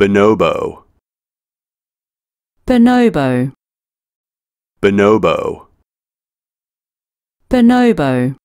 bonobo bonobo bonobo bonobo